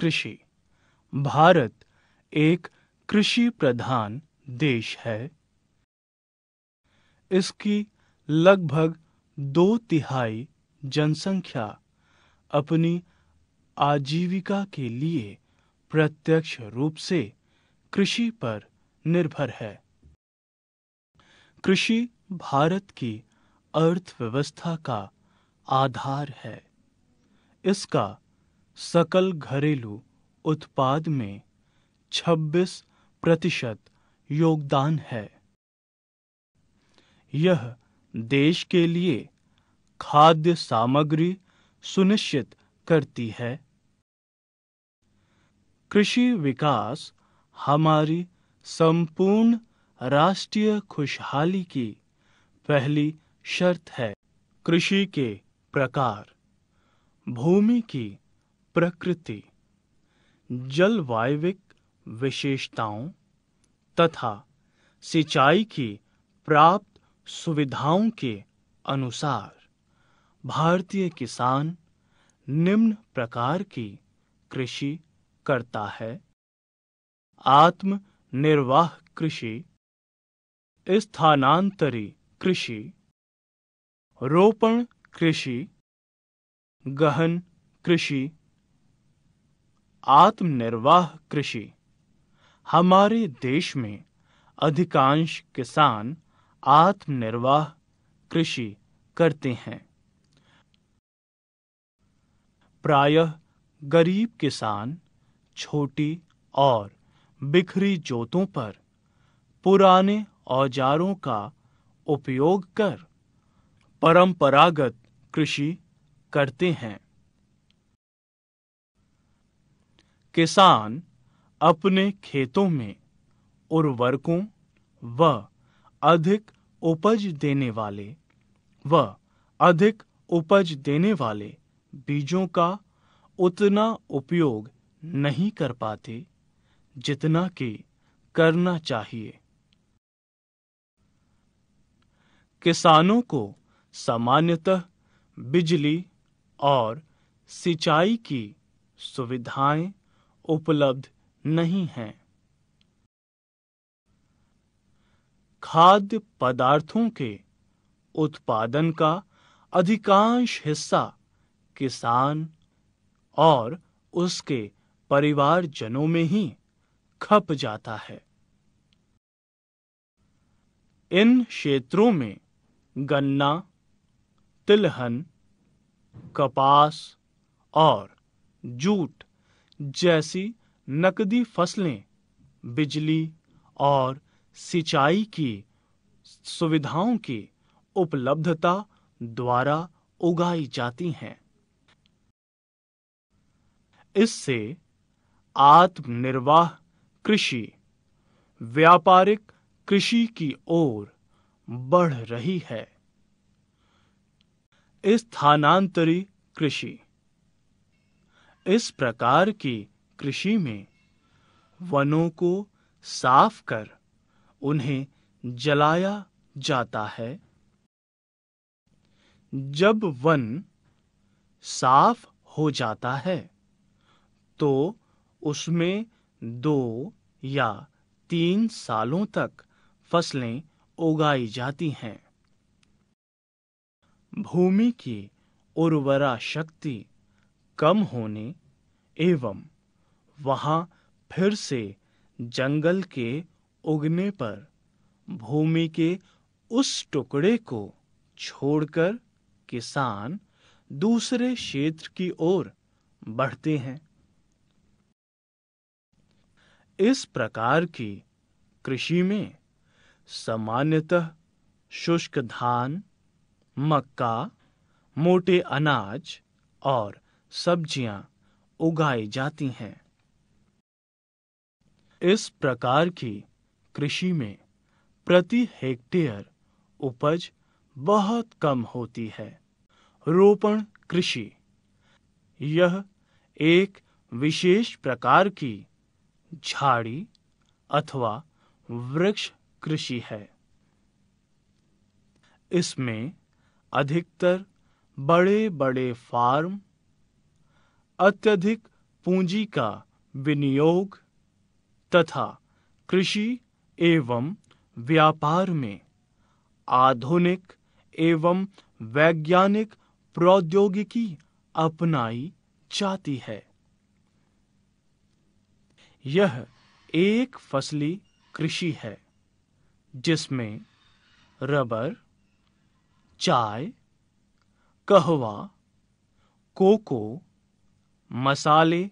कृषि भारत एक कृषि प्रधान देश है इसकी लगभग दो तिहाई जनसंख्या अपनी आजीविका के लिए प्रत्यक्ष रूप से कृषि पर निर्भर है कृषि भारत की अर्थव्यवस्था का आधार है इसका सकल घरेलू उत्पाद में 26 प्रतिशत योगदान है यह देश के लिए खाद्य सामग्री सुनिश्चित करती है कृषि विकास हमारी संपूर्ण राष्ट्रीय खुशहाली की पहली शर्त है कृषि के प्रकार भूमि की प्रकृति जलवायविक विशेषताओं तथा सिंचाई की प्राप्त सुविधाओं के अनुसार भारतीय किसान निम्न प्रकार की कृषि करता है आत्मनिर्वाह कृषि स्थानांतरी कृषि रोपण कृषि गहन कृषि आत्मनिर्वाह कृषि हमारे देश में अधिकांश किसान आत्मनिर्वाह कृषि करते हैं प्रायः गरीब किसान छोटी और बिखरी जोतों पर पुराने औजारों का उपयोग कर परंपरागत कृषि करते हैं किसान अपने खेतों में उर्वरकों व अधिक उपज देने वाले व अधिक उपज देने वाले बीजों का उतना उपयोग नहीं कर पाते जितना कि करना चाहिए किसानों को सामान्यतः बिजली और सिंचाई की सुविधाएं उपलब्ध नहीं हैं खाद्य पदार्थों के उत्पादन का अधिकांश हिस्सा किसान और उसके परिवारजनों में ही खप जाता है इन क्षेत्रों में गन्ना तिलहन कपास और जूट जैसी नकदी फसलें बिजली और सिंचाई की सुविधाओं की उपलब्धता द्वारा उगाई जाती हैं इससे आत्मनिर्वाह कृषि व्यापारिक कृषि की ओर बढ़ रही है स्थानांतरी कृषि इस प्रकार की कृषि में वनों को साफ कर उन्हें जलाया जाता है जब वन साफ हो जाता है तो उसमें दो या तीन सालों तक फसलें उगाई जाती हैं भूमि की उर्वरा शक्ति कम होने एवं वहां फिर से जंगल के उगने पर भूमि के उस टुकड़े को छोड़कर किसान दूसरे क्षेत्र की ओर बढ़ते हैं इस प्रकार की कृषि में सामान्यतः शुष्क धान मक्का मोटे अनाज और सब्जियां उगाई जाती हैं इस प्रकार की कृषि में प्रति हेक्टेयर उपज बहुत कम होती है रोपण कृषि यह एक विशेष प्रकार की झाड़ी अथवा वृक्ष कृषि है इसमें अधिकतर बड़े बड़े फार्म अत्यधिक पूंजी का विनियोग तथा कृषि एवं व्यापार में आधुनिक एवं वैज्ञानिक प्रौद्योगिकी अपनाई जाती है यह एक फसली कृषि है जिसमें रबर चाय कहवा कोको मसाले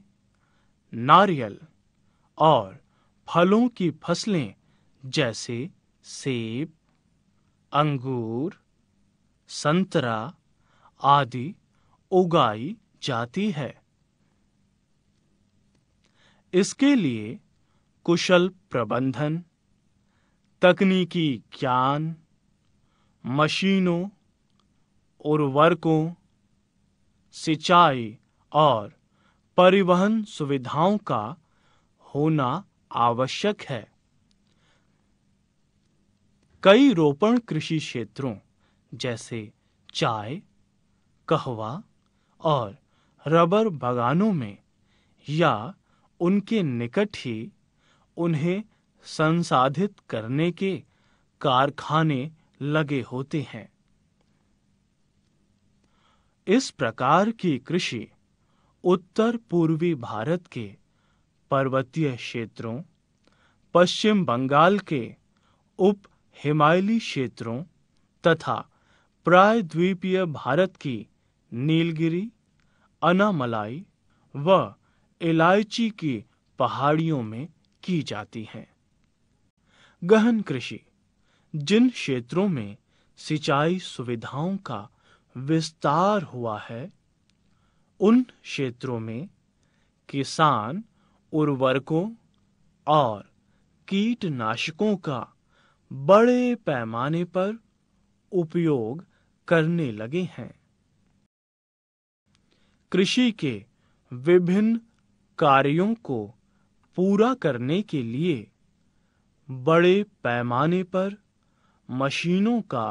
नारियल और फलों की फसलें जैसे सेब अंगूर संतरा आदि उगाई जाती है इसके लिए कुशल प्रबंधन तकनीकी ज्ञान मशीनों उर्वरकों सिंचाई और परिवहन सुविधाओं का होना आवश्यक है कई रोपण कृषि क्षेत्रों जैसे चाय कहवा और रबर बगानों में या उनके निकट ही उन्हें संसाधित करने के कारखाने लगे होते हैं इस प्रकार की कृषि उत्तर पूर्वी भारत के पर्वतीय क्षेत्रों पश्चिम बंगाल के उप हिमालयी क्षेत्रों तथा प्रायद्वीपीय भारत की नीलगिरी अनामलाई व इलायची की पहाड़ियों में की जाती हैं गहन कृषि जिन क्षेत्रों में सिंचाई सुविधाओं का विस्तार हुआ है उन क्षेत्रों में किसान उर्वरकों और कीटनाशकों का बड़े पैमाने पर उपयोग करने लगे हैं कृषि के विभिन्न कार्यों को पूरा करने के लिए बड़े पैमाने पर मशीनों का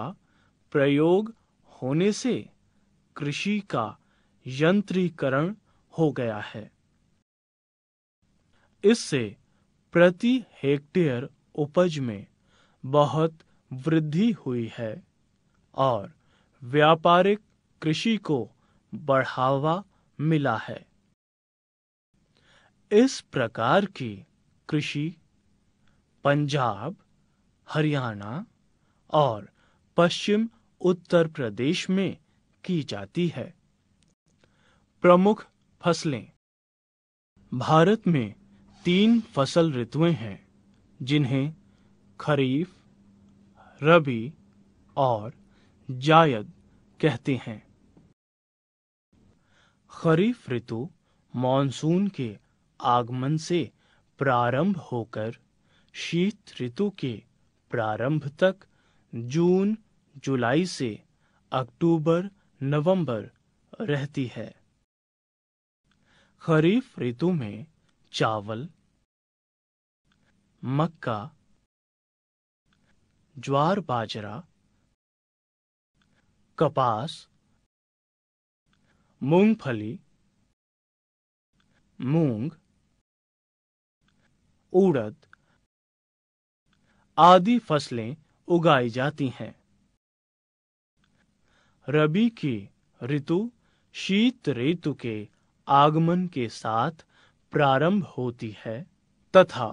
प्रयोग होने से कृषि का यंत्रीकरण हो गया है इससे प्रति हेक्टेयर उपज में बहुत वृद्धि हुई है और व्यापारिक कृषि को बढ़ावा मिला है इस प्रकार की कृषि पंजाब हरियाणा और पश्चिम उत्तर प्रदेश में की जाती है प्रमुख फसलें भारत में तीन फसल ऋतुएं हैं जिन्हें खरीफ रबी और जायद कहते हैं खरीफ ऋतु मानसून के आगमन से प्रारंभ होकर शीत ऋतु के प्रारंभ तक जून जुलाई से अक्टूबर नवंबर रहती है खरीफ ऋतु में चावल मक्का ज्वार बाजरा कपास मूंगफली मूंग उड़द आदि फसलें उगाई जाती हैं रबी की ऋतु शीत ऋतु के आगमन के साथ प्रारंभ होती है तथा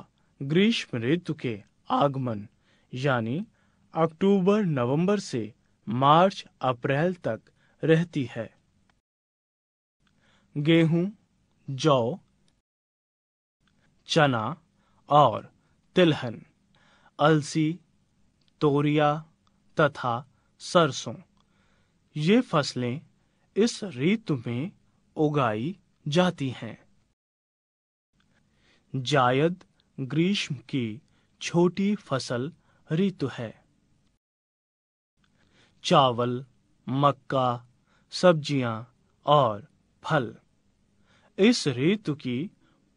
ग्रीष्म ऋतु के आगमन यानी अक्टूबर नवंबर से मार्च अप्रैल तक रहती है गेहूं जौ चना और तिलहन अलसी तोरिया तथा सरसों ये फसलें इस ऋतु में उगाई जाती हैं जायद ग्रीष्म की छोटी फसल ऋतु है चावल मक्का सब्जियां और फल इस ऋतु की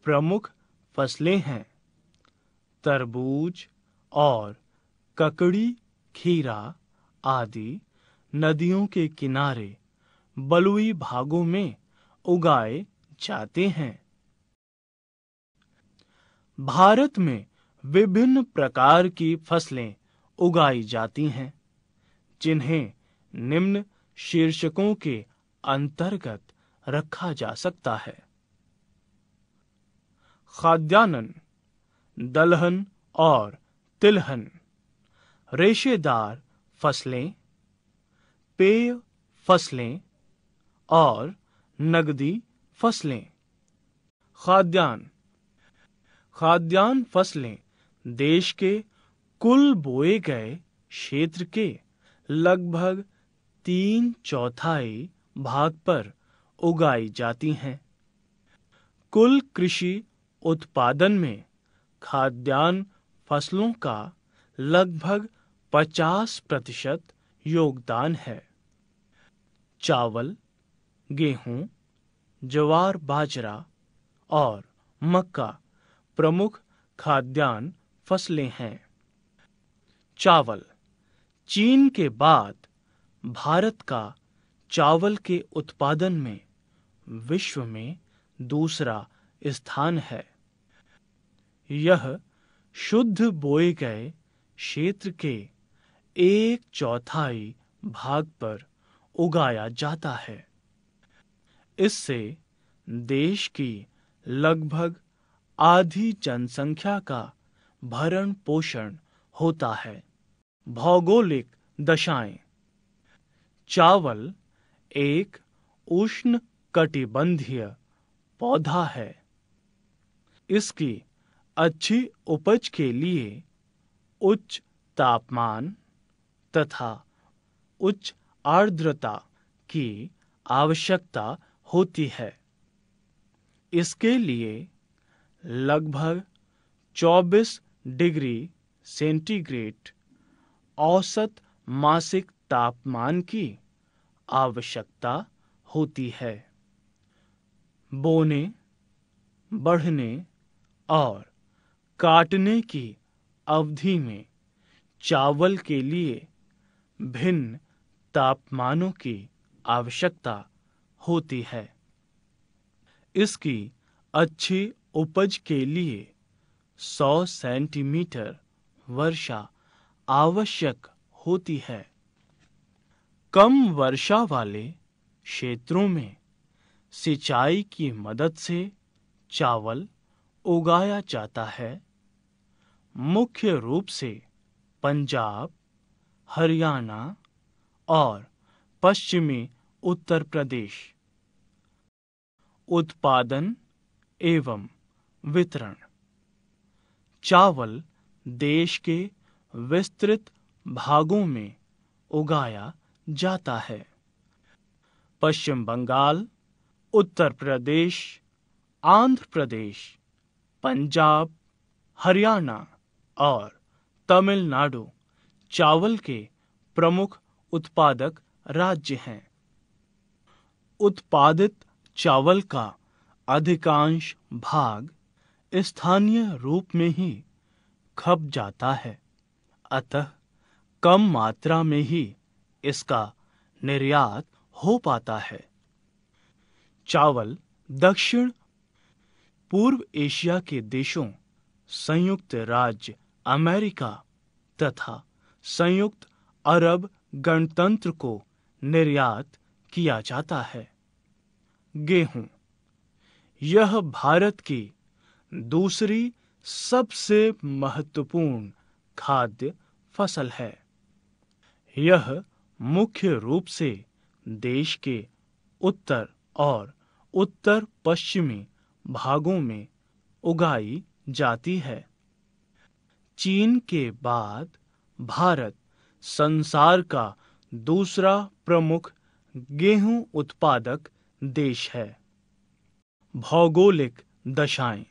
प्रमुख फसलें हैं तरबूज और ककड़ी खीरा आदि नदियों के किनारे बलुई भागों में उगाए जाते हैं भारत में विभिन्न प्रकार की फसलें उगाई जाती हैं जिन्हें निम्न शीर्षकों के अंतर्गत रखा जा सकता है खाद्यान्न दलहन और तिलहन रेशेदार फसलें पेय फसलें और नगदी फसलें खाद्यान्न खाद्यान्न फसलें देश के कुल बोए गए क्षेत्र के लगभग तीन चौथाई भाग पर उगाई जाती हैं कुल कृषि उत्पादन में खाद्यान्न फसलों का लगभग 50 प्रतिशत योगदान है चावल गेहूं जवार बाजरा और मक्का प्रमुख खाद्यान्न फसलें हैं चावल चीन के बाद भारत का चावल के उत्पादन में विश्व में दूसरा स्थान है यह शुद्ध बोए गए क्षेत्र के एक चौथाई भाग पर उगाया जाता है इससे देश की लगभग आधी जनसंख्या का भरण पोषण होता है भौगोलिक दशाएं चावल एक उष्ण कटिबंधीय पौधा है इसकी अच्छी उपज के लिए उच्च तापमान तथा उच्च आर्द्रता की आवश्यकता होती है इसके लिए लगभग 24 डिग्री सेंटीग्रेड औसत मासिक तापमान की आवश्यकता होती है बोने बढ़ने और काटने की अवधि में चावल के लिए भिन्न तापमानों की आवश्यकता होती है इसकी अच्छी उपज के लिए 100 सेंटीमीटर वर्षा आवश्यक होती है कम वर्षा वाले क्षेत्रों में सिंचाई की मदद से चावल उगाया जाता है मुख्य रूप से पंजाब हरियाणा और पश्चिमी उत्तर प्रदेश उत्पादन एवं वितरण चावल देश के विस्तृत भागों में उगाया जाता है पश्चिम बंगाल उत्तर प्रदेश आंध्र प्रदेश पंजाब हरियाणा और तमिलनाडु चावल के प्रमुख उत्पादक राज्य हैं उत्पादित चावल का अधिकांश भाग स्थानीय रूप में ही खप जाता है अतः कम मात्रा में ही इसका निर्यात हो पाता है चावल दक्षिण पूर्व एशिया के देशों संयुक्त राज्य अमेरिका तथा संयुक्त अरब गणतंत्र को निर्यात किया जाता है गेहूं यह भारत की दूसरी सबसे महत्वपूर्ण खाद्य फसल है यह मुख्य रूप से देश के उत्तर और उत्तर पश्चिमी भागों में उगाई जाती है चीन के बाद भारत संसार का दूसरा प्रमुख गेहूं उत्पादक देश है भौगोलिक दशाएं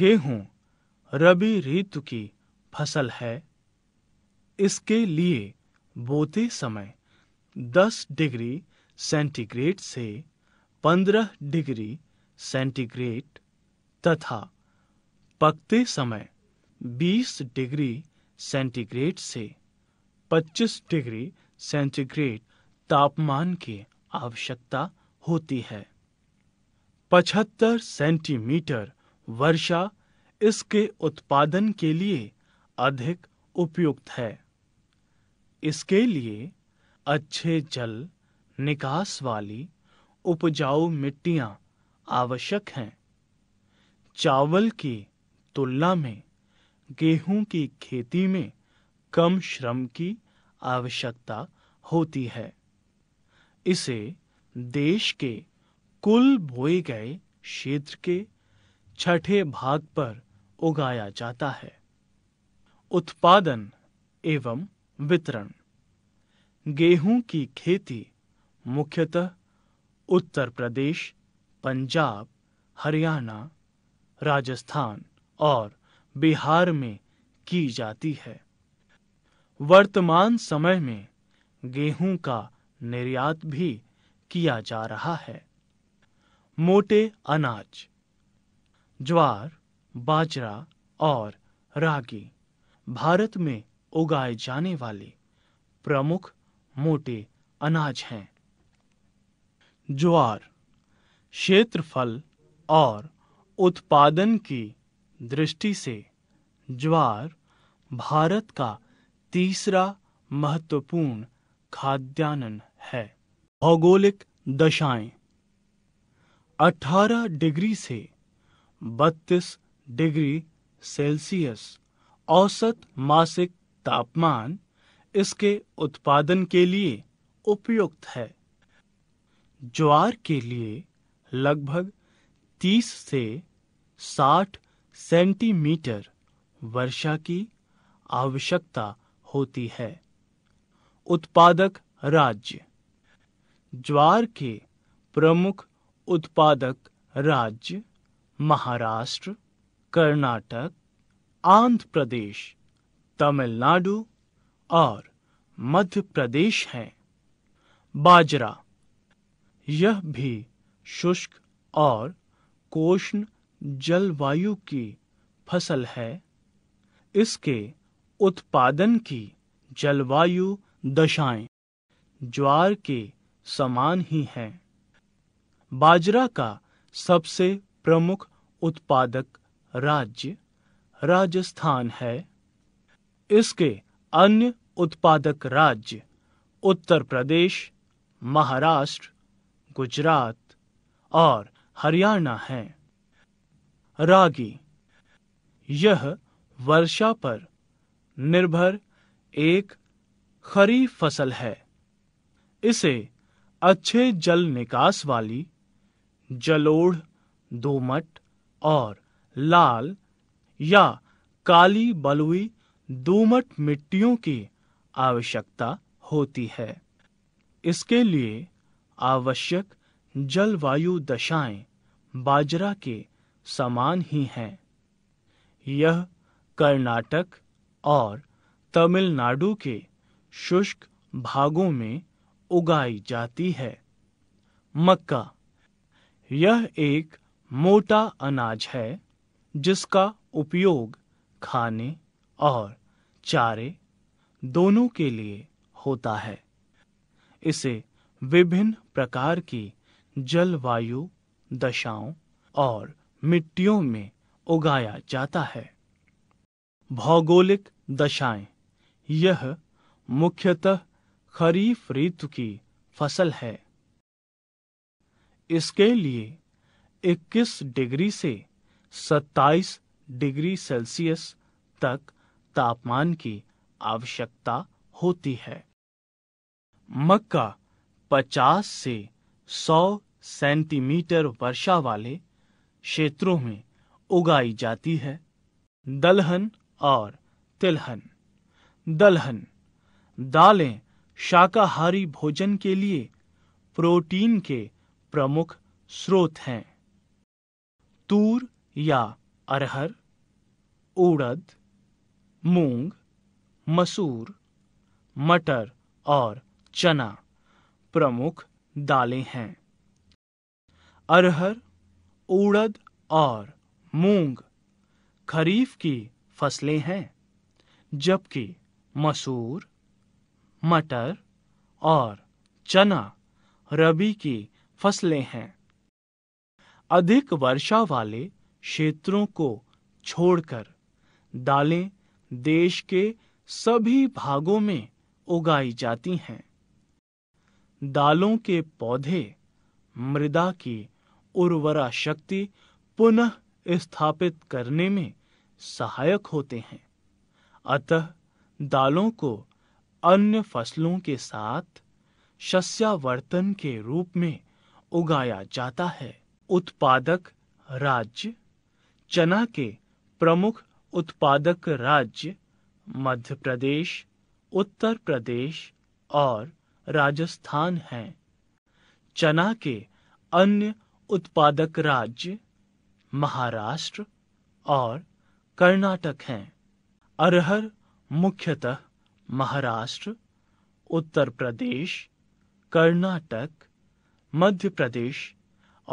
गेहूं रबी ऋतु की फसल है इसके लिए बोते समय 10 डिग्री सेंटीग्रेड से 15 डिग्री सेंटीग्रेड तथा पकते समय 20 डिग्री सेंटीग्रेड से 25 डिग्री सेंटीग्रेड तापमान की आवश्यकता होती है 75 सेंटीमीटर वर्षा इसके उत्पादन के लिए अधिक उपयुक्त है इसके लिए अच्छे जल निकास वाली उपजाऊ मिट्टियां आवश्यक हैं चावल की तुलना में गेहूं की खेती में कम श्रम की आवश्यकता होती है इसे देश के कुल बोए गए क्षेत्र के छठे भाग पर उगाया जाता है उत्पादन एवं वितरण गेहूं की खेती मुख्यतः उत्तर प्रदेश पंजाब हरियाणा राजस्थान और बिहार में की जाती है वर्तमान समय में गेहूं का निर्यात भी किया जा रहा है मोटे अनाज ज्वार बाजरा और रागी भारत में उगाए जाने वाले प्रमुख मोटे अनाज हैं ज्वार क्षेत्रफल और उत्पादन की दृष्टि से ज्वार भारत का तीसरा महत्वपूर्ण खाद्यान्न है भौगोलिक दशाएं 18 डिग्री से 32 डिग्री सेल्सियस औसत मासिक तापमान इसके उत्पादन के लिए उपयुक्त है ज्वार के लिए लगभग 30 से 60 सेंटीमीटर वर्षा की आवश्यकता होती है उत्पादक राज्य ज्वार के प्रमुख उत्पादक राज्य महाराष्ट्र कर्नाटक आंध्र प्रदेश तमिलनाडु और मध्य प्रदेश हैं बाजरा यह भी शुष्क और कोष्ण जलवायु की फसल है इसके उत्पादन की जलवायु दशाएं ज्वार के समान ही हैं बाजरा का सबसे प्रमुख उत्पादक राज्य राजस्थान है इसके अन्य उत्पादक राज्य उत्तर प्रदेश महाराष्ट्र गुजरात और हरियाणा हैं रागी यह वर्षा पर निर्भर एक खरीफ फसल है इसे अच्छे जल निकास वाली जलोढ़ दोमट और लाल या काली बलुई दोमट मिट्टियों की आवश्यकता होती है इसके लिए आवश्यक जलवायु दशाएं बाजरा के समान ही हैं यह कर्नाटक और तमिलनाडु के शुष्क भागों में उगाई जाती है मक्का यह एक मोटा अनाज है जिसका उपयोग खाने और चारे दोनों के लिए होता है इसे विभिन्न प्रकार की जलवायु दशाओं और मिट्टियों में उगाया जाता है भौगोलिक दशाएं यह मुख्यतः खरीफ ऋतु की फसल है इसके लिए 21 डिग्री से 27 डिग्री सेल्सियस तक तापमान की आवश्यकता होती है मक्का 50 से 100 सेंटीमीटर वर्षा वाले क्षेत्रों में उगाई जाती है दलहन और तिलहन दलहन दालें शाकाहारी भोजन के लिए प्रोटीन के प्रमुख स्रोत हैं तूर या अरहर उड़द मूंग मसूर मटर और चना प्रमुख दालें हैं अरहर उड़द और मूंग खरीफ की फसलें हैं जबकि मसूर मटर और चना रबी की फसलें हैं अधिक वर्षा वाले क्षेत्रों को छोड़कर दालें देश के सभी भागों में उगाई जाती हैं दालों के पौधे मृदा की उर्वरा शक्ति पुनः स्थापित करने में सहायक होते हैं अतः दालों को अन्य फसलों के साथ शस्यावर्तन के रूप में उगाया जाता है उत्पादक राज्य चना के प्रमुख उत्पादक राज्य मध्य प्रदेश उत्तर प्रदेश और राजस्थान हैं चना के अन्य उत्पादक राज्य महाराष्ट्र और कर्नाटक हैं अरहर मुख्यतः महाराष्ट्र उत्तर प्रदेश कर्नाटक मध्य प्रदेश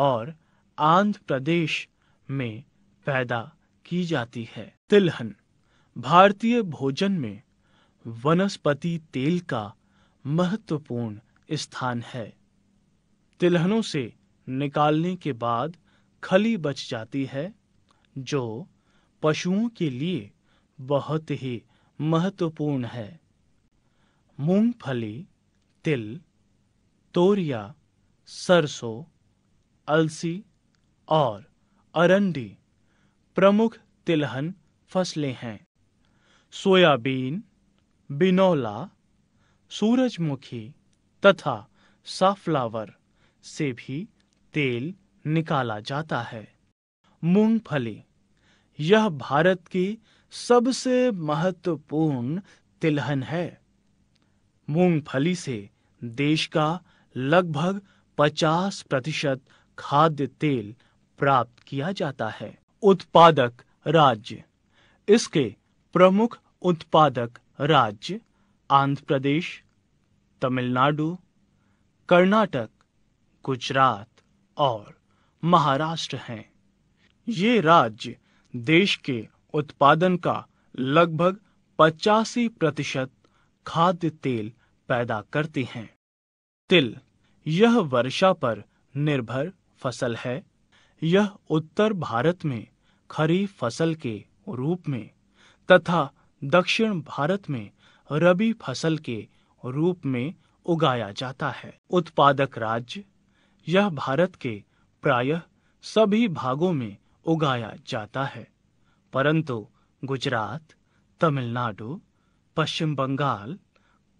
और आंध्र प्रदेश में पैदा की जाती है तिलहन भारतीय भोजन में वनस्पति तेल का महत्वपूर्ण स्थान है तिलहनों से निकालने के बाद खली बच जाती है जो पशुओं के लिए बहुत ही महत्वपूर्ण है मूंगफली तिल तोरिया सरसों अलसी और अरंडी प्रमुख तिलहन फसलें हैं सोयाबीन बिनौला सूरजमुखी तथा साफ्लावर से भी तेल निकाला जाता है मूंगफली यह भारत की सबसे महत्वपूर्ण तिलहन है मूंगफली से देश का लगभग 50 प्रतिशत खाद्य तेल प्राप्त किया जाता है उत्पादक राज्य इसके प्रमुख उत्पादक राज्य आंध्र प्रदेश तमिलनाडु कर्नाटक गुजरात और महाराष्ट्र हैं ये राज्य देश के उत्पादन का लगभग पचासी प्रतिशत खाद्य तेल पैदा करती हैं तिल यह वर्षा पर निर्भर फसल है यह उत्तर भारत में खरीफ फसल के रूप में तथा दक्षिण भारत में रबी फसल के रूप में उगाया जाता है उत्पादक राज्य यह भारत के प्रायः सभी भागों में उगाया जाता है परंतु गुजरात तमिलनाडु पश्चिम बंगाल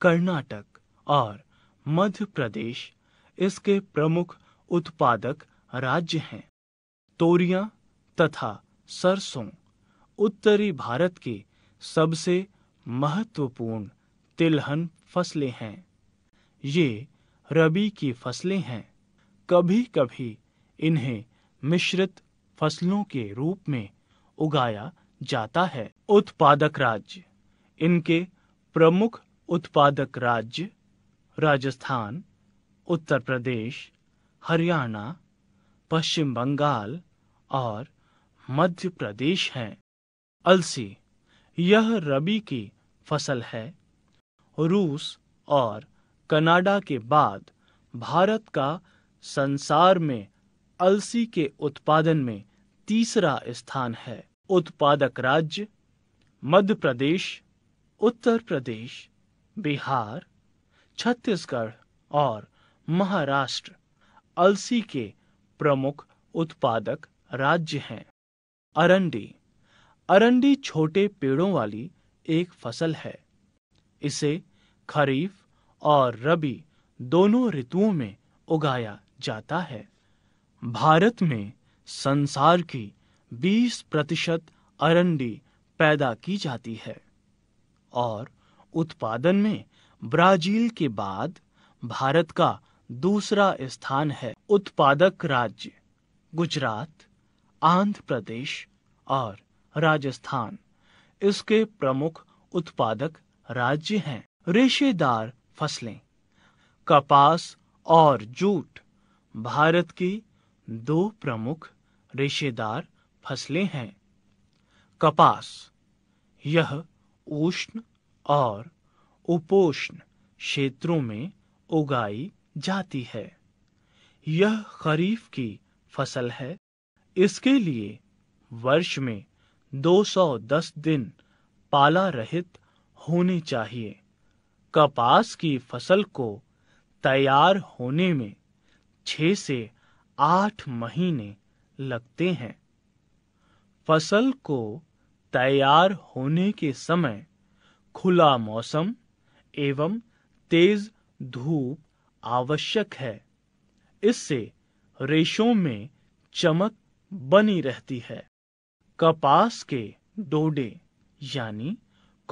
कर्नाटक और मध्य प्रदेश इसके प्रमुख उत्पादक राज्य हैं तोरिया तथा सरसों उत्तरी भारत के सबसे महत्वपूर्ण तिलहन फसलें हैं ये रबी की फसलें हैं कभी कभी इन्हें मिश्रित फसलों के रूप में उगाया जाता है उत्पादक राज्य इनके प्रमुख उत्पादक राज्य राजस्थान उत्तर प्रदेश हरियाणा पश्चिम बंगाल और मध्य प्रदेश हैं अलसी यह रबी की फसल है रूस और कनाडा के बाद भारत का संसार में अलसी के उत्पादन में तीसरा स्थान है उत्पादक राज्य मध्य प्रदेश उत्तर प्रदेश बिहार छत्तीसगढ़ और महाराष्ट्र अलसी के प्रमुख उत्पादक राज्य हैं अरंडी अरंडी छोटे पेड़ों वाली एक फसल है इसे खरीफ और रबी दोनों ऋतुओं में उगाया जाता है भारत में संसार की 20 प्रतिशत अरंडी पैदा की जाती है और उत्पादन में ब्राजील के बाद भारत का दूसरा स्थान है उत्पादक राज्य गुजरात आंध्र प्रदेश और राजस्थान इसके प्रमुख उत्पादक राज्य हैं रेशेदार फसलें कपास और जूट भारत की दो प्रमुख रेशेदार फसलें हैं कपास यह उष्ण और उपोष्ण क्षेत्रों में उगाई जाती है यह खरीफ की फसल है इसके लिए वर्ष में 210 दिन पाला रहित होने चाहिए कपास की फसल को तैयार होने में छ से आठ महीने लगते हैं फसल को तैयार होने के समय खुला मौसम एवं तेज धूप आवश्यक है इससे रेशों में चमक बनी रहती है कपास के डोडे यानी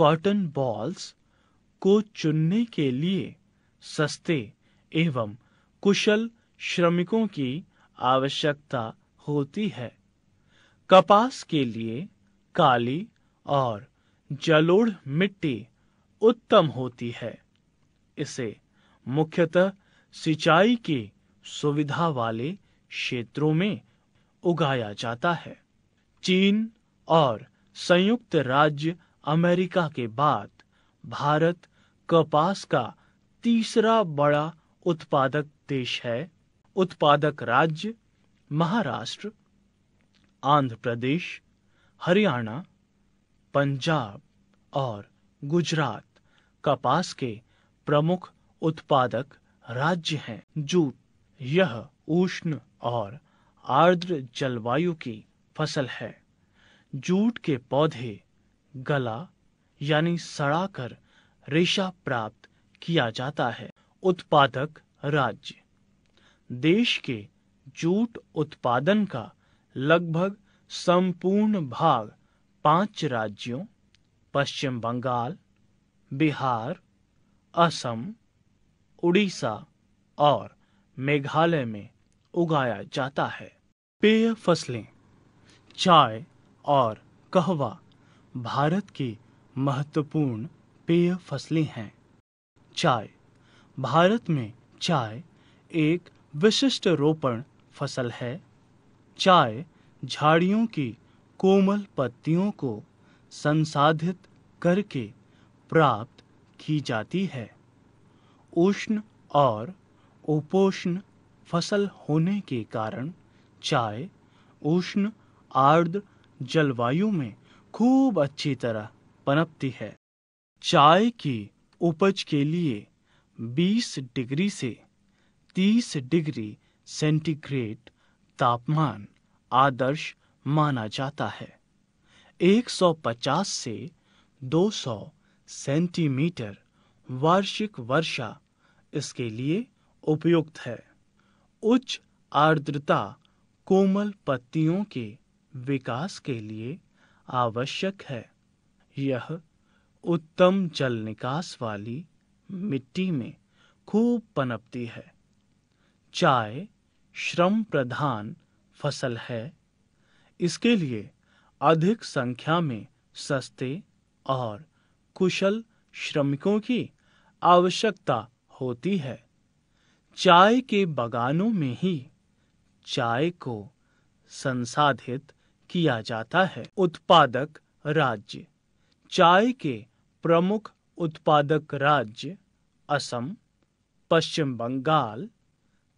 कॉटन बॉल्स को चुनने के लिए सस्ते एवं कुशल श्रमिकों की आवश्यकता होती है कपास के लिए काली और जलोढ़ मिट्टी उत्तम होती है इसे मुख्यतः सिंचाई की सुविधा वाले क्षेत्रों में उगाया जाता है चीन और संयुक्त राज्य अमेरिका के बाद भारत कपास का तीसरा बड़ा उत्पादक देश है उत्पादक राज्य महाराष्ट्र आंध्र प्रदेश हरियाणा पंजाब और गुजरात कपास के प्रमुख उत्पादक राज्य हैं। जूट यह उष्ण और आर्द्र जलवायु की फसल है जूट के पौधे गला यानी सड़ाकर रेशा प्राप्त किया जाता है उत्पादक राज्य देश के जूट उत्पादन का लगभग संपूर्ण भाग पांच राज्यों पश्चिम बंगाल बिहार असम उड़ीसा और मेघालय में उगाया जाता है पेय फसलें चाय और कहवा भारत की महत्वपूर्ण पेय फसलें हैं चाय भारत में चाय एक विशिष्ट रोपण फसल है चाय झाड़ियों की कोमल पत्तियों को संसाधित करके प्राप्त की जाती है उष्ण और उपोष्ण फसल होने के कारण चाय उष्ण आर्द्र जलवायु में खूब अच्छी तरह पनपती है चाय की उपज के लिए 20 डिग्री से 30 डिग्री सेंटीग्रेड तापमान आदर्श माना जाता है 150 से 200 सेंटीमीटर वार्षिक वर्षा इसके लिए उपयुक्त है उच्च आर्द्रता कोमल पत्तियों के विकास के लिए आवश्यक है यह उत्तम जल निकास वाली मिट्टी में खूब पनपती है चाय श्रम प्रधान फसल है इसके लिए अधिक संख्या में सस्ते और कुशल श्रमिकों की आवश्यकता होती है चाय के बगानों में ही चाय को संसाधित किया जाता है उत्पादक राज्य चाय के प्रमुख उत्पादक राज्य असम पश्चिम बंगाल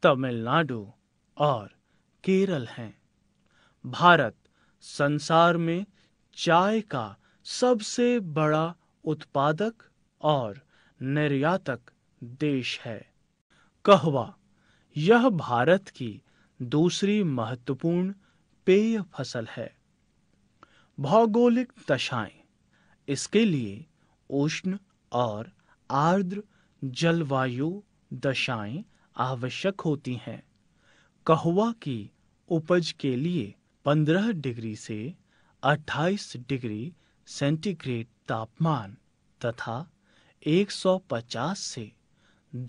तमिलनाडु और केरल हैं भारत संसार में चाय का सबसे बड़ा उत्पादक और निर्यातक देश है कहवा यह भारत की दूसरी महत्वपूर्ण पेय फसल है भौगोलिक दशाएं इसके लिए उष्ण और आर्द्र जलवायु दशाएं आवश्यक होती हैं कहवा की उपज के लिए 15 डिग्री से 28 डिग्री सेंटीग्रेड तापमान तथा 150 से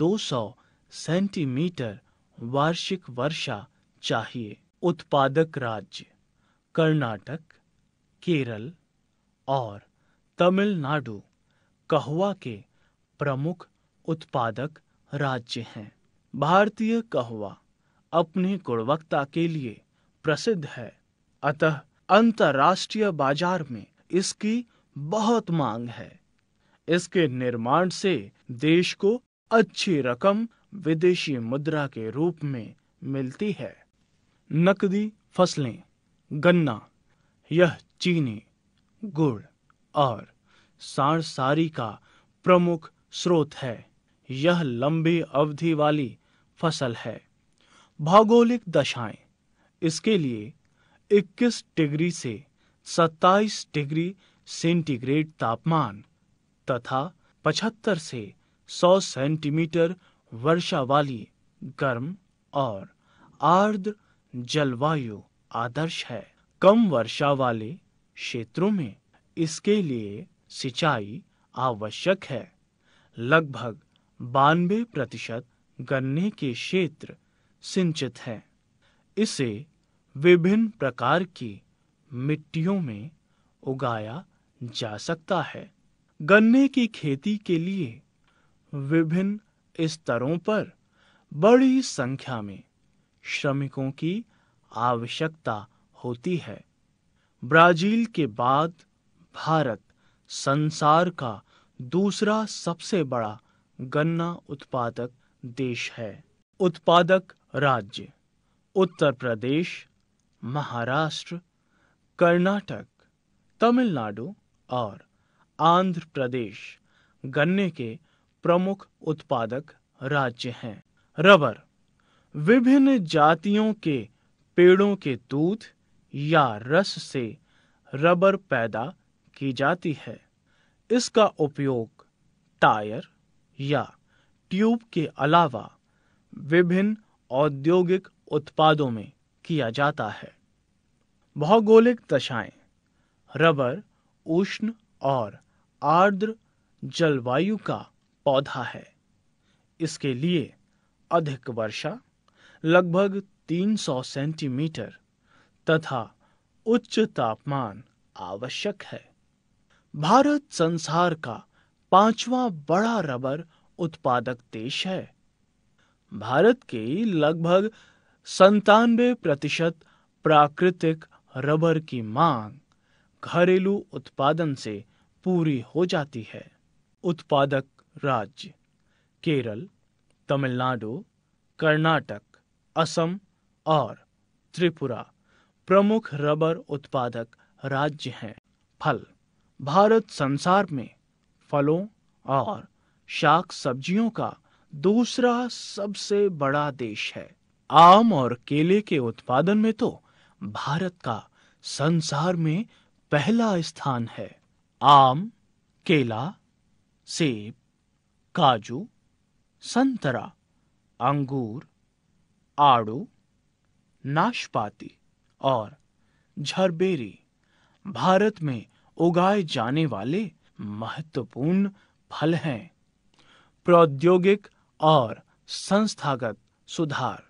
200 सेंटीमीटर वार्षिक वर्षा चाहिए उत्पादक राज्य कर्नाटक केरल और तमिलनाडु कहवा के प्रमुख उत्पादक राज्य हैं भारतीय कहवा अपनी गुणवत्ता के लिए प्रसिद्ध है अतः अंतर्राष्ट्रीय बाजार में इसकी बहुत मांग है इसके निर्माण से देश को अच्छी रकम विदेशी मुद्रा के रूप में मिलती है नकदी फसलें गन्ना यह चीनी गुड़ और सारसारी का प्रमुख स्रोत है यह लंबी अवधि वाली फसल है भौगोलिक दशाएं इसके लिए 21 डिग्री से 27 डिग्री सेंटीग्रेड तापमान तथा 75 से 100 सेंटीमीटर वर्षा वाली गर्म और आर्द्र जलवायु आदर्श है कम वर्षा वाले क्षेत्रों में इसके लिए सिंचाई आवश्यक है लगभग बानवे प्रतिशत गन्ने के क्षेत्र सिंचित हैं इसे विभिन्न प्रकार की मिट्टियों में उगाया जा सकता है गन्ने की खेती के लिए विभिन्न स्तरों पर बड़ी संख्या में श्रमिकों की आवश्यकता होती है ब्राजील के बाद भारत संसार का दूसरा सबसे बड़ा गन्ना उत्पादक देश है उत्पादक राज्य उत्तर प्रदेश महाराष्ट्र कर्नाटक तमिलनाडु और आंध्र प्रदेश गन्ने के प्रमुख उत्पादक राज्य हैं रबर विभिन्न जातियों के पेड़ों के दूध या रस से रबर पैदा की जाती है इसका उपयोग टायर या ट्यूब के अलावा विभिन्न औद्योगिक उत्पादों में किया जाता है भौगोलिक दशाएं रबर उष्ण और आर्द्र जलवायु का पौधा है इसके लिए अधिक वर्षा लगभग 300 सेंटीमीटर तथा उच्च तापमान आवश्यक है भारत संसार का पांचवा बड़ा रबर उत्पादक देश है भारत के लगभग संतानवे प्रतिशत प्राकृतिक रबर की मांग घरेलू उत्पादन से पूरी हो जाती है उत्पादक राज्य केरल तमिलनाडु कर्नाटक असम और त्रिपुरा प्रमुख रबर उत्पादक राज्य हैं फल भारत संसार में फलों और शाक सब्जियों का दूसरा सबसे बड़ा देश है आम और केले के उत्पादन में तो भारत का संसार में पहला स्थान है आम केला सेब काजू संतरा अंगूर आड़ू नाशपाती और झरबेरी भारत में उगाए जाने वाले महत्वपूर्ण फल हैं प्रौद्योगिक और संस्थागत सुधार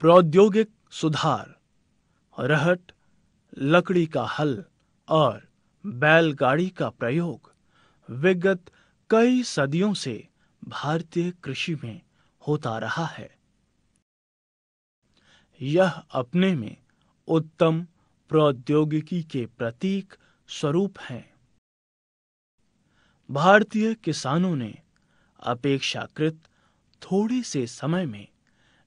प्रौद्योगिक सुधार रहट लकड़ी का हल और बैलगाड़ी का प्रयोग विगत कई सदियों से भारतीय कृषि में होता रहा है यह अपने में उत्तम प्रौद्योगिकी के प्रतीक स्वरूप हैं भारतीय किसानों ने अपेक्षाकृत थोड़े से समय में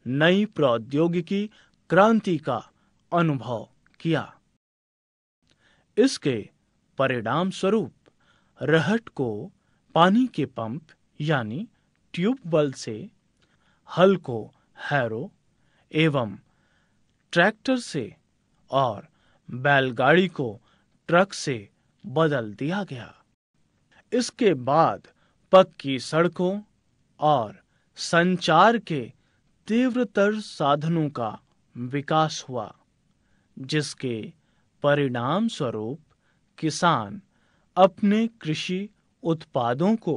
नई प्रौद्योगिकी क्रांति का अनुभव किया इसके परिणाम स्वरूप रहट को पानी के पंप यानी ट्यूबवेल से हल को हैरो एवं ट्रैक्टर से और बैलगाड़ी को ट्रक से बदल दिया गया इसके बाद पक्की सड़कों और संचार के तीव्रतर साधनों का विकास हुआ जिसके परिणाम स्वरूप किसान अपने कृषि उत्पादों को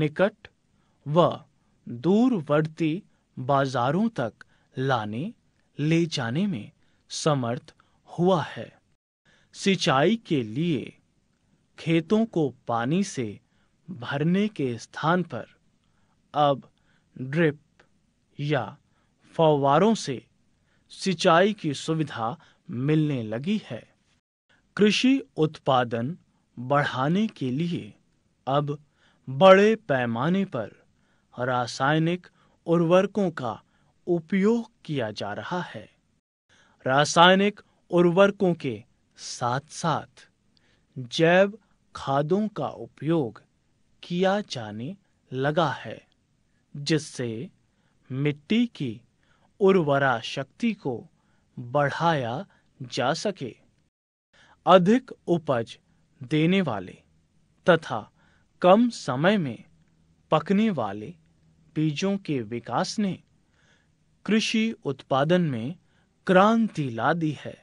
निकट व दूरवर्ती बाजारों तक लाने ले जाने में समर्थ हुआ है सिंचाई के लिए खेतों को पानी से भरने के स्थान पर अब ड्रिप या फौवारों से सिंचाई की सुविधा मिलने लगी है कृषि उत्पादन बढ़ाने के लिए अब बड़े पैमाने पर रासायनिक उर्वरकों का उपयोग किया जा रहा है रासायनिक उर्वरकों के साथ साथ जैव खादों का उपयोग किया जाने लगा है जिससे मिट्टी की उर्वरा शक्ति को बढ़ाया जा सके अधिक उपज देने वाले तथा कम समय में पकने वाले बीजों के विकास ने कृषि उत्पादन में क्रांति ला दी है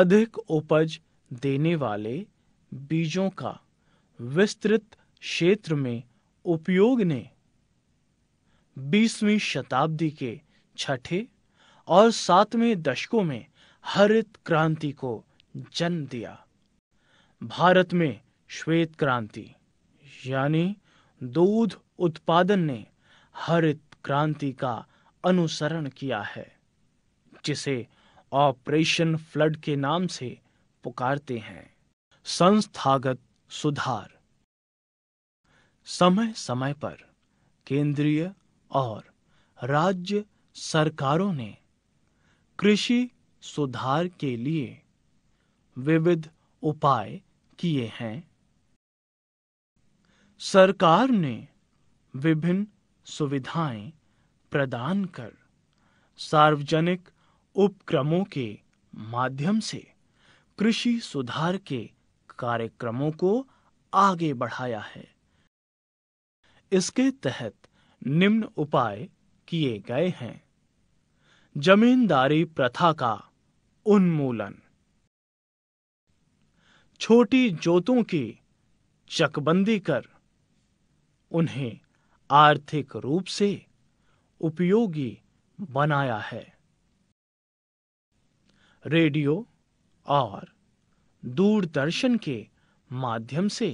अधिक उपज देने वाले बीजों का विस्तृत क्षेत्र में उपयोग ने बीसवीं शताब्दी के छठे और सातवें दशकों में हरित क्रांति को जन्म दिया भारत में श्वेत क्रांति यानी दूध उत्पादन ने हरित क्रांति का अनुसरण किया है जिसे ऑपरेशन फ्लड के नाम से पुकारते हैं संस्थागत सुधार समय समय पर केंद्रीय और राज्य सरकारों ने कृषि सुधार के लिए विविध उपाय किए हैं सरकार ने विभिन्न सुविधाएं प्रदान कर सार्वजनिक उपक्रमों के माध्यम से कृषि सुधार के कार्यक्रमों को आगे बढ़ाया है इसके तहत निम्न उपाय किए गए हैं जमींदारी प्रथा का उन्मूलन छोटी जोतों की चकबंदी कर उन्हें आर्थिक रूप से उपयोगी बनाया है रेडियो और दूरदर्शन के माध्यम से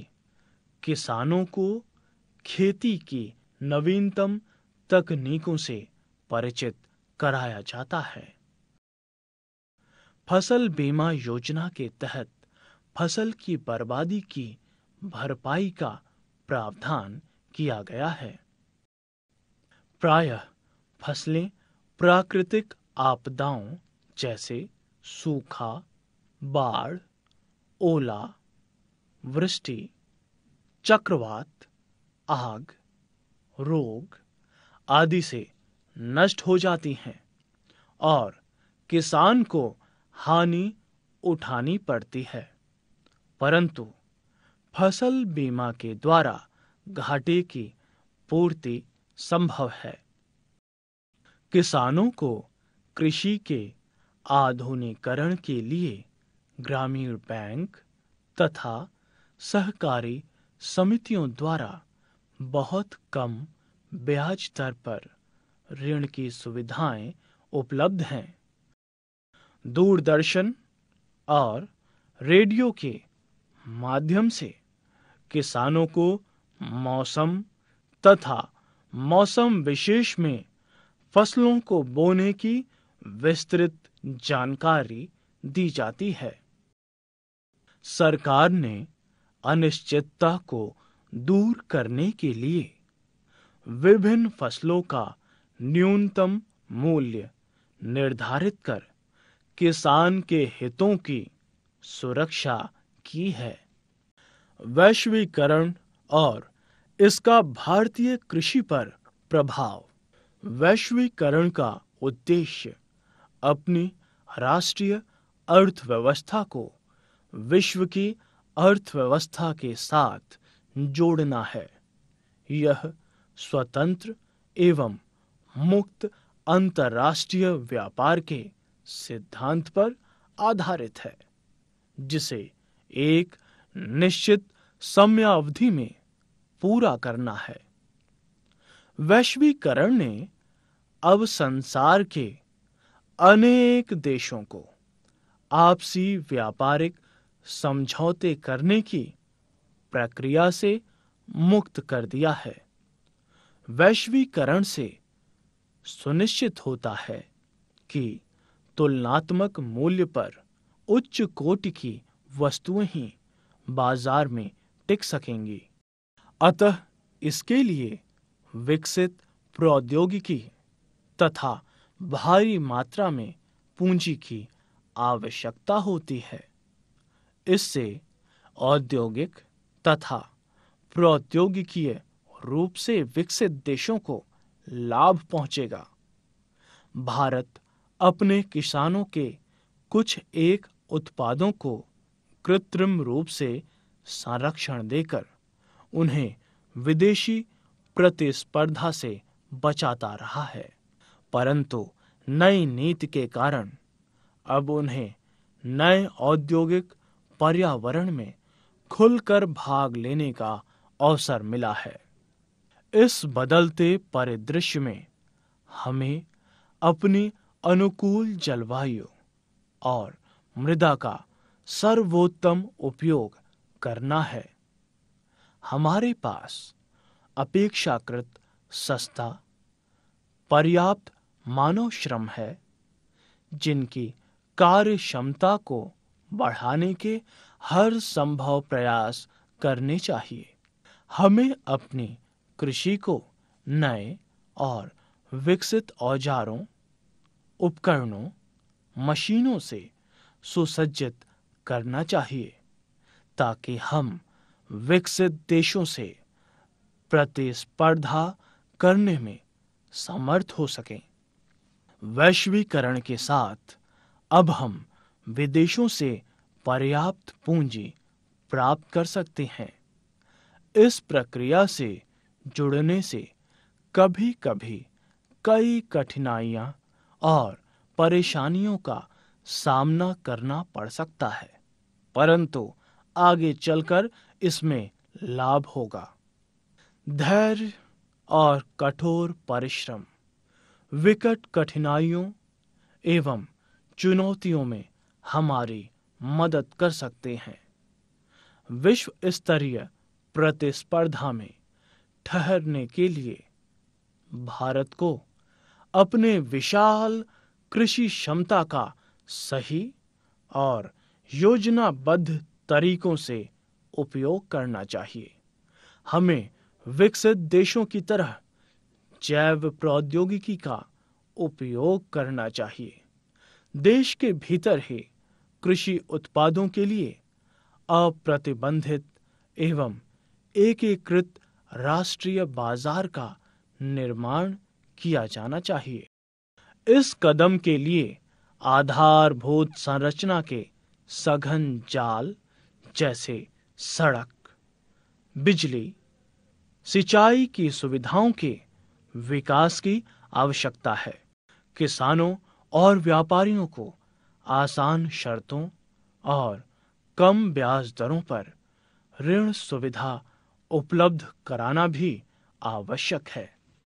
किसानों को खेती की नवीनतम तकनीकों से परिचित कराया जाता है फसल बीमा योजना के तहत फसल की बर्बादी की भरपाई का प्रावधान किया गया है प्रायः फसलें प्राकृतिक आपदाओं जैसे सूखा बाढ़ ओला वृष्टि चक्रवात आग रोग आदि से नष्ट हो जाती हैं और किसान को हानि उठानी पड़ती है परंतु फसल बीमा के द्वारा घाटे की पूर्ति संभव है किसानों को कृषि के आधुनिकरण के लिए ग्रामीण बैंक तथा सहकारी समितियों द्वारा बहुत कम ब्याज दर पर ऋण की सुविधाएं उपलब्ध हैं दूरदर्शन और रेडियो के माध्यम से किसानों को मौसम तथा मौसम विशेष में फसलों को बोने की विस्तृत जानकारी दी जाती है सरकार ने अनिश्चितता को दूर करने के लिए विभिन्न फसलों का न्यूनतम मूल्य निर्धारित कर किसान के हितों की सुरक्षा की है वैश्वीकरण और इसका भारतीय कृषि पर प्रभाव वैश्वीकरण का उद्देश्य अपनी राष्ट्रीय अर्थव्यवस्था को विश्व की अर्थव्यवस्था के साथ जोड़ना है यह स्वतंत्र एवं मुक्त अंतर्राष्ट्रीय व्यापार के सिद्धांत पर आधारित है जिसे एक निश्चित समयावधि में पूरा करना है वैश्वीकरण ने अब संसार के अनेक देशों को आपसी व्यापारिक समझौते करने की प्रक्रिया से मुक्त कर दिया है वैश्वीकरण से सुनिश्चित होता है कि तुलनात्मक मूल्य पर उच्च कोटि की वस्तुएं ही बाजार में टिक सकेंगी अतः इसके लिए विकसित प्रौद्योगिकी तथा भारी मात्रा में पूंजी की आवश्यकता होती है इससे औद्योगिक तथा प्रौद्योगिकीय रूप से विकसित देशों को लाभ पहुंचेगा भारत अपने किसानों के कुछ एक उत्पादों को कृत्रिम रूप से संरक्षण देकर उन्हें विदेशी प्रतिस्पर्धा से बचाता रहा है परंतु नई नीति के कारण अब उन्हें नए औद्योगिक पर्यावरण में खुलकर भाग लेने का अवसर मिला है इस बदलते परिदृश्य में हमें अपनी अनुकूल जलवायु और मृदा का सर्वोत्तम उपयोग करना है हमारे पास अपेक्षाकृत सस्ता पर्याप्त मानव श्रम है जिनकी कार्य क्षमता को बढ़ाने के हर संभव प्रयास करने चाहिए हमें अपनी कृषि को नए और विकसित औजारों उपकरणों मशीनों से सुसज्जित करना चाहिए ताकि हम विकसित देशों से प्रतिस्पर्धा करने में समर्थ हो सकें वैश्वीकरण के साथ अब हम विदेशों से पर्याप्त पूंजी प्राप्त कर सकते हैं इस प्रक्रिया से जुड़ने से कभी कभी कई कठिनाइयां और परेशानियों का सामना करना पड़ सकता है परंतु आगे चलकर इसमें लाभ होगा धैर्य और कठोर परिश्रम विकट कठिनाइयों एवं चुनौतियों में हमारी मदद कर सकते हैं विश्व स्तरीय प्रतिस्पर्धा में ठहरने के लिए भारत को अपने विशाल कृषि क्षमता का सही और योजनाबद्ध तरीकों से उपयोग करना चाहिए हमें विकसित देशों की तरह जैव प्रौद्योगिकी का उपयोग करना चाहिए देश के भीतर ही कृषि उत्पादों के लिए अप्रतिबंधित एवं एकीकृत राष्ट्रीय बाजार का निर्माण किया जाना चाहिए इस कदम के लिए आधारभूत संरचना के सघन जाल जैसे सड़क बिजली सिंचाई की सुविधाओं के विकास की आवश्यकता है किसानों और व्यापारियों को आसान शर्तों और कम ब्याज दरों पर ऋण सुविधा उपलब्ध कराना भी आवश्यक है